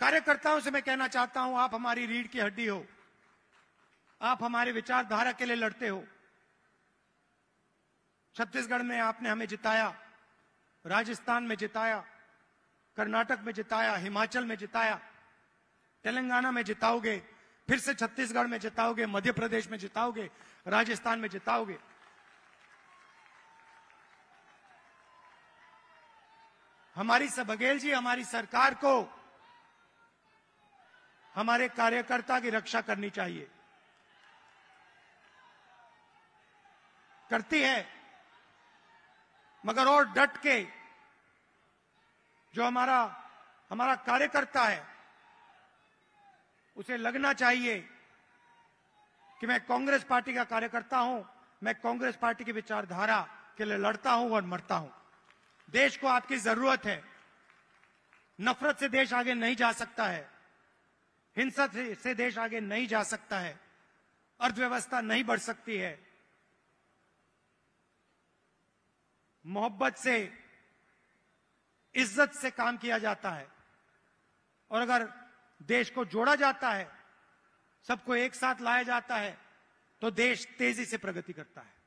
कार्यकर्ताओं से मैं कहना चाहता हूं आप हमारी रीढ़ की हड्डी हो आप हमारे विचारधारा के लिए लड़ते हो छत्तीसगढ़ में आपने हमें जिताया राजस्थान में जिताया कर्नाटक में जिताया हिमाचल में जिताया तेलंगाना में जिताओगे फिर से छत्तीसगढ़ में जिताओगे मध्य प्रदेश में जिताओगे राजस्थान में जिताओगे हमारी सब बघेल जी हमारी सरकार को हमारे कार्यकर्ता की रक्षा करनी चाहिए करती है मगर और डट के जो हमारा हमारा कार्यकर्ता है उसे लगना चाहिए कि मैं कांग्रेस पार्टी का कार्यकर्ता हूं मैं कांग्रेस पार्टी की विचारधारा के लिए लड़ता हूं और मरता हूं देश को आपकी जरूरत है नफरत से देश आगे नहीं जा सकता है हिंसा से देश आगे नहीं जा सकता है अर्थव्यवस्था नहीं बढ़ सकती है मोहब्बत से इज्जत से काम किया जाता है और अगर देश को जोड़ा जाता है सबको एक साथ लाया जाता है तो देश तेजी से प्रगति करता है